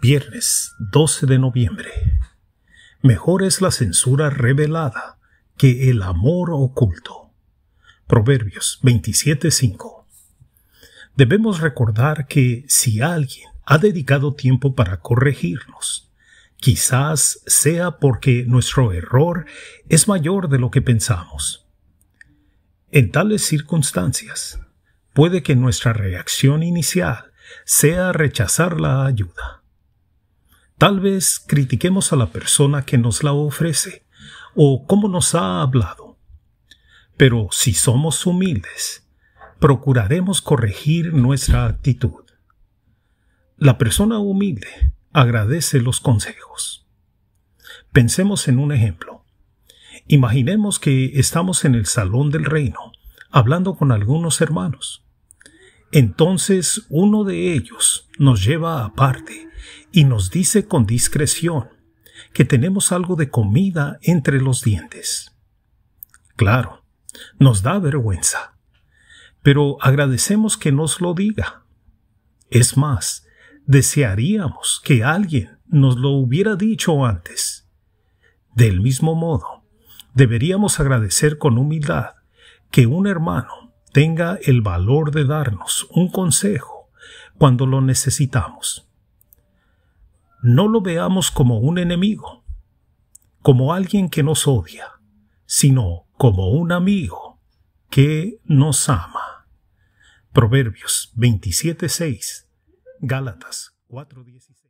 Viernes 12 de noviembre. Mejor es la censura revelada que el amor oculto. Proverbios 27:5. Debemos recordar que si alguien ha dedicado tiempo para corregirnos, quizás sea porque nuestro error es mayor de lo que pensamos. En tales circunstancias, puede que nuestra reacción inicial sea rechazar la ayuda Tal vez critiquemos a la persona que nos la ofrece o cómo nos ha hablado. Pero si somos humildes, procuraremos corregir nuestra actitud. La persona humilde agradece los consejos. Pensemos en un ejemplo. Imaginemos que estamos en el salón del reino, hablando con algunos hermanos. Entonces uno de ellos nos lleva aparte y nos dice con discreción que tenemos algo de comida entre los dientes. Claro, nos da vergüenza, pero agradecemos que nos lo diga. Es más, desearíamos que alguien nos lo hubiera dicho antes. Del mismo modo, deberíamos agradecer con humildad que un hermano tenga el valor de darnos un consejo cuando lo necesitamos. No lo veamos como un enemigo, como alguien que nos odia, sino como un amigo que nos ama. Proverbios 27.6, Gálatas 4.16.